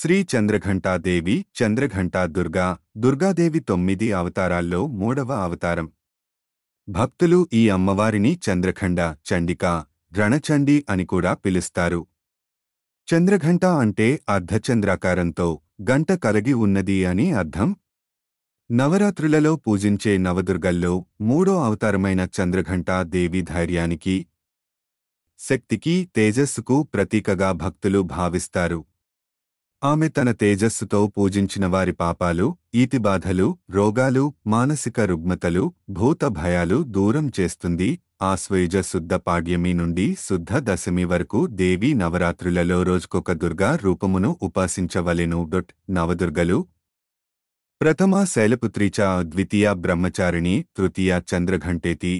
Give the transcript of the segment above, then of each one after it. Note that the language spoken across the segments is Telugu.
శ్రీ చంద్రఘంటాదేవి చంద్రఘంటా దుర్గా దుర్గాదేవి తొమ్మిది అవతారాల్లో మూడవ అవతారం భక్తులు ఈ అమ్మవారిని చంద్రఖండ చండిక రణచండి అని కూడా పిలుస్తారు చంద్రఘంట అంటే అర్ధచంద్రాకారంతో గంట కలిగి ఉన్నది అని అర్థం నవరాత్రులలో పూజించే నవదుర్గల్లో మూడో అవతారమైన చంద్రఘంట దేవి ధైర్యానికి శక్తికి తేజస్సుకు ప్రతీకగా భక్తులు భావిస్తారు ఆమె తన తేజస్సుతో పూజించిన వారి పాపాలు ఈతిబాధలు రోగాలు మానసిక రుగ్మతలు భూత భయాలు దూరం చేస్తుంది ఆశ్వయుజ శుద్ధ పాడ్యమి నుండి శుద్ధ దశమి వరకు దేవీ నవరాత్రులలో రోజుకొక దుర్గా రూపమును ఉపాసించవలెను డొట్ నవదుర్గలు ప్రథమ శైలపుత్రిచ ద్వితీయ బ్రహ్మచారిణి తృతీయ చంద్రఘంటేతి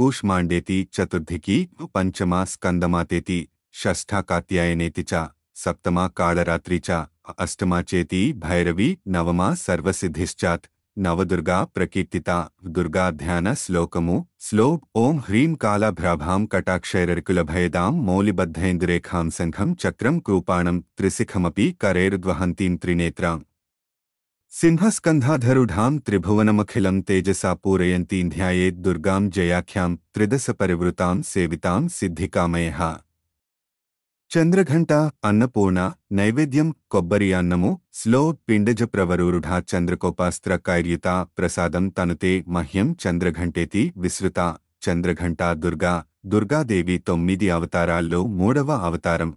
కూష్మాండేతి చతుర్థికి పంచమ స్కందమాతేతి షష్ఠా కాత్యాయనేతి చ सप्तमा कालरात्रि अष्टमा चेती भैरवी नवमा सर्वसिद्धिश्चात् नवदुर्गा प्रकीर्तिता दुर्गा ध्यान श्लोकमु स्लोब ओं ह्रीं कालाभ्राभां कटाक्षैरर्कुलभयदां मौलिबद्धेन्दुरेखां सङ्घं चक्रं कृपाणं त्रिसिखमपि करैर्द्वहन्तीं त्रिनेत्रां सिंहस्कन्धाधरुढां त्रिभुवनमखिलं तेजसा पूरयन्तीं ध्यायेद्दुर्गां जयाख्यां त्रिदशपरिवृतां सेवितां सिद्धिकामयः చంద్రఘంట అన్నపూర్ణ నైవేద్యం కొబ్బరి అన్నము స్లో పిండజ పిండజప్రవరూరుఢ చంద్రకోపాస్త్ర కైర్యుత ప్రసాదం తనుతే మహ్యం చంద్రఘంటేతి విశ్రుత చంద్రఘంట దుర్గా దుర్గాదేవి తొమ్మిది అవతారాల్లో మూడవ అవతారం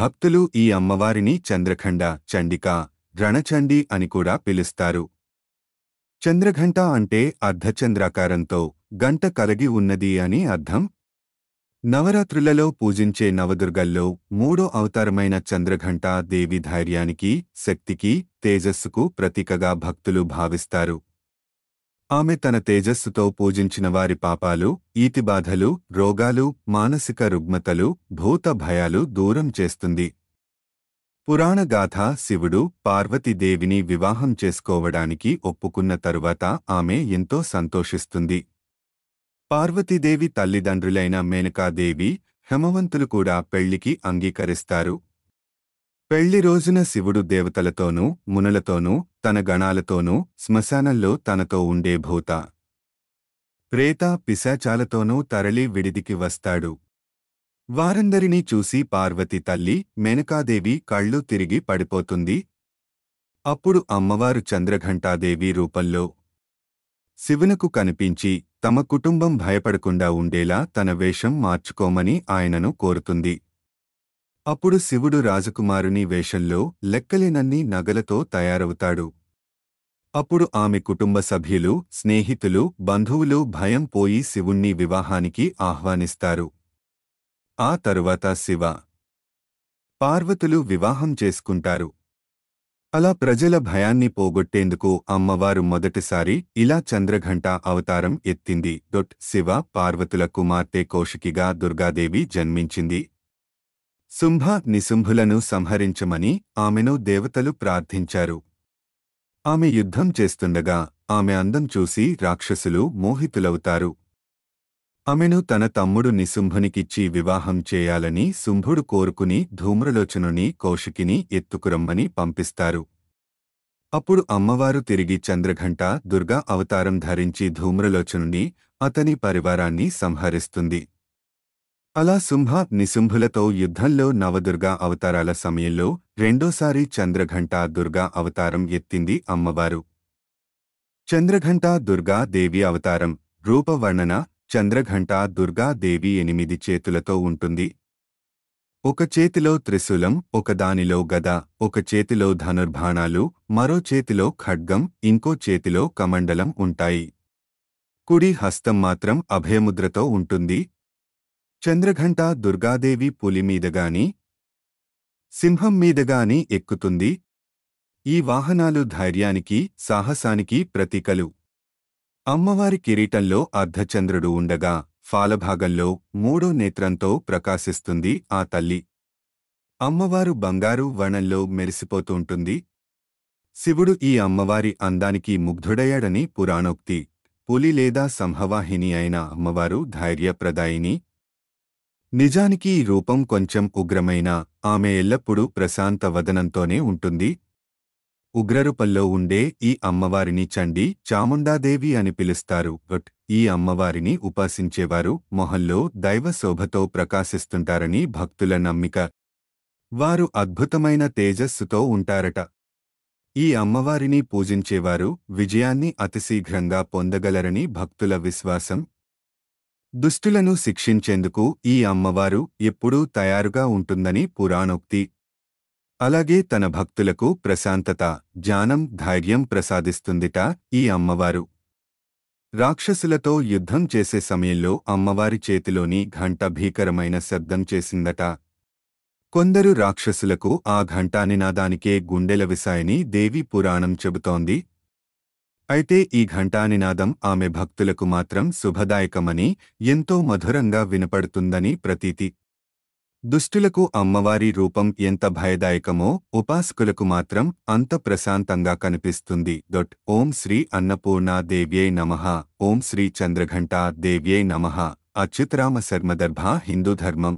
భక్తులు ఈ అమ్మవారిని చంద్రఖండ చండిక రణచండి అని కూడా పిలుస్తారు చంద్రఘంట అంటే అర్ధచంద్రాకారంతో గంట కలగి ఉన్నది అని అర్థం నవరాత్రులలో పూజించే నవదుర్గల్లో మూడో అవతారమైన చంద్రఘంటా దేవి ధైర్యానికి శక్తికి తేజస్సుకు ప్రతీకగా భక్తులు భావిస్తారు ఆమె తన తేజస్సుతో పూజించిన వారి పాపాలు ఈతిబాధలు రోగాలు మానసిక రుగ్మతలు భూత భయాలు దూరం చేస్తుంది పురాణ గాథ శివుడు పార్వతీదేవిని వివాహం చేసుకోవడానికి ఒప్పుకున్న తరువాత ఆమె ఎంతో సంతోషిస్తుంది పార్వతీదేవి తల్లిదండ్రులైన మేనకాదేవి హెమవంతులు కూడా పెళ్లికి అంగీకరిస్తారు పెళ్లి రోజున శివుడు దేవతలతోనూ మునులతోనూ తన గణాలతోనూ శ్మశానంలో తనతో ఉండే భూత ప్రేత పిశాచాలతోనూ తరలి విడిదికి వస్తాడు వారందరినీ చూసి పార్వతి తల్లి మేనకాదేవి కళ్ళు తిరిగి పడిపోతుంది అప్పుడు అమ్మవారు చంద్రఘంటాదేవి రూపంలో శివునకు కనిపించి తమ కుటుంబం భయపడకుండా ఉండేలా తన వేషం మార్చుకోమని ఆయనను కోరుతుంది అప్పుడు శివుడు రాజకుమారుని వేషంలో లెక్కలేనన్ని నగలతో తయారవుతాడు అప్పుడు ఆమె కుటుంబ సభ్యులు స్నేహితులు బంధువులు భయం పోయి శివుణ్ణి వివాహానికి ఆహ్వానిస్తారు ఆ తరువాత శివ పార్వతులు వివాహం చేసుకుంటారు అలా ప్రజల భయాన్ని పోగొట్టేందుకు అమ్మవారు మొదటిసారి ఇలా చంద్రఘంట అవతారం ఎత్తింది డొట్ శివ పార్వతుల కుమార్తె కోశికిగా దుర్గాదేవి జన్మించింది శుంభ నిశుంభులను సంహరించమని ఆమెను దేవతలు ప్రార్థించారు ఆమె యుద్ధం చేస్తుండగా ఆమె అందం చూసి రాక్షసులు మోహితులవుతారు ఆమెను తన తమ్ముడు నిశుంభునికిచ్చి వివాహం చేయాలని శుంభుడు కోరుకుని ధూమ్రలోచనుని కౌశికిని ఎత్తుకురమ్మని పంపిస్తారు అప్పుడు అమ్మవారు తిరిగి చంద్రఘంట దుర్గా అవతారం ధరించి ధూమ్రలోచనుని అతని పరివారాన్ని సంహరిస్తుంది అలా శుంభ నిశుంభులతో యుద్ధంలో నవదుర్గా అవతారాల సమయంలో రెండోసారి చంద్రఘంట దుర్గా అవతారం ఎత్తింది అమ్మవారు చంద్రఘంట దుర్గా దేవి అవతారం రూపవర్ణన చంద్రఘంట దుర్గాదేవి ఎనిమిది చేతులతో ఉంటుంది ఒక చేతిలో త్రిశూలం ఒకదానిలో గద ఒక చేతిలో ధనుర్భాణాలు మరో చేతిలో ఖడ్గం ఇంకో చేతిలో కమండలం ఉంటాయి కుడి హస్తం మాత్రం అభయముద్రతో ఉంటుంది చంద్రఘంట దుర్గాదేవి పులిమీదగాని సింహం మీదగాని ఎక్కుతుంది ఈ వాహనాలు ధైర్యానికి సాహసానికి ప్రతీకలు అమ్మవారి కిరీటంలో అర్ధచంద్రుడు ఉండగా ఫాలభాగంలో మూడో నేత్రంతో ప్రకాశిస్తుంది ఆ తల్లి అమ్మవారు బంగారు వణంలో మెరిసిపోతుంటుంది శివుడు ఈ అమ్మవారి అందానికి ముగ్ధుడయ్యాడని పురాణోక్తి పులి లేదా సంహవాహిని అయిన అమ్మవారు ధైర్యప్రదాయిని నిజానికి ఈ రూపం కొంచెం ఉగ్రమైన ఆమె ఎల్లప్పుడూ ప్రశాంత వదనంతోనే ఉంటుంది ఉగ్రరుపల్లో ఉండే ఈ అమ్మవారిని చండి చాముండాదేవి అని పిలుస్తారు బట్ ఈ అమ్మవారిని ఉపాసించేవారు మొహల్లో దైవ శోభతో ప్రకాశిస్తుంటారని భక్తుల నమ్మిక వారు అద్భుతమైన తేజస్సుతో ఉంటారట ఈ అమ్మవారిని పూజించేవారు విజయాన్ని అతిశీఘ్రంగా పొందగలరని భక్తుల విశ్వాసం దుష్టులను శిక్షించేందుకు ఈ అమ్మవారు ఎప్పుడూ తయారుగా ఉంటుందని పురాణోక్తి అలాగే తన భక్తులకు ప్రశాంతత జ్ఞానం ధైర్యం ప్రసాదిస్తుందిట ఈ అమ్మవారు రాక్షసులతో యుద్ధం చేసే సమయంలో అమ్మవారి చేతిలోని ఘంట భీకరమైన శబ్దం చేసిందట కొందరు రాక్షసులకు ఆ ఘంటానినాదానికే నినాదానికే గుండెల విసాయని దేవి పురాణం చెబుతోంది అయితే ఈ ఘంటా నినాదం ఆమె భక్తులకు మాత్రం శుభదాయకమని ఎంతో మధురంగా వినపడుతుందని ప్రతీతి దుష్టులకు అమ్మవారి రూపం ఎంత భయదాయకమో ఉపాసకులకు మాత్రం అంత ప్రశాంతంగా కనిపిస్తుంది డొట్ ఓం శ్రీ అన్నపూర్ణ దేవ్యై నమ ఓం శ్రీ చంద్రఘంటా దేవ్యై నమ అచ్యుతరామ శర్మదర్భ హిందూ ధర్మం